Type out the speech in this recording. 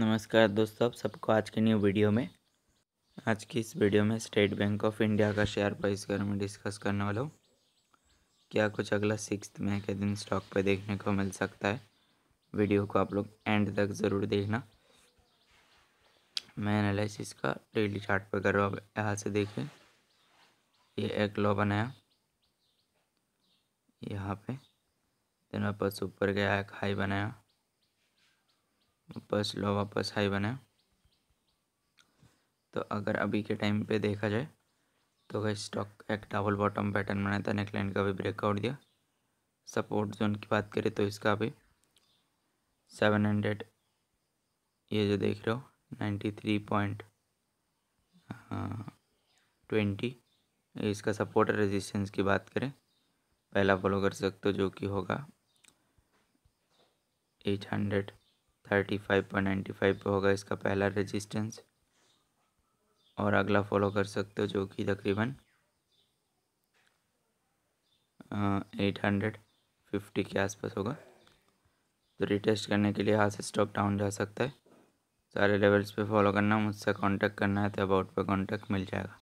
नमस्कार दोस्तों आप सबको आज के न्यू वीडियो में आज की इस वीडियो में स्टेट बैंक ऑफ इंडिया का शेयर प्राइस के बारे में डिस्कस करने वाला हूँ क्या कुछ अगला सिक्स मई के दिन स्टॉक पर देखने को मिल सकता है वीडियो को आप लोग एंड तक ज़रूर देखना मैं एनालिसिस का डेली चार्ट पर कर रहा हूँ यहाँ से देखें ये एक लॉ बनाया यहाँ पे देन वापस ऊपर गया एक हाई बनाया वापस लो वापस हाई बना तो अगर अभी के टाइम पे देखा जाए तो गई स्टॉक एक डबल बॉटम पैटर्न बनाया था नेकलाइन का भी ब्रेकआउट दिया सपोर्ट जोन की बात करें तो इसका भी सेवन हंड्रेड ये जो देख रहे हो नाइन्टी थ्री पॉइंट ट्वेंटी इसका सपोर्ट रेजिस्टेंस की बात करें पहला फॉलो कर सकते हो जो कि होगा eight hundred thirty five point ninety five पर होगा इसका पहला रेजिस्टेंस और अगला फॉलो कर सकते हो जो कि तकरीबन एट हंड्रेड फिफ्टी के आसपास होगा तो रिटेस्ट करने के लिए हाथ से स्टॉक डाउन जा सकता है सारे लेवल्स पे फॉलो करना मुझसे कांटेक्ट करना है तो अबाउट पे कांटेक्ट मिल जाएगा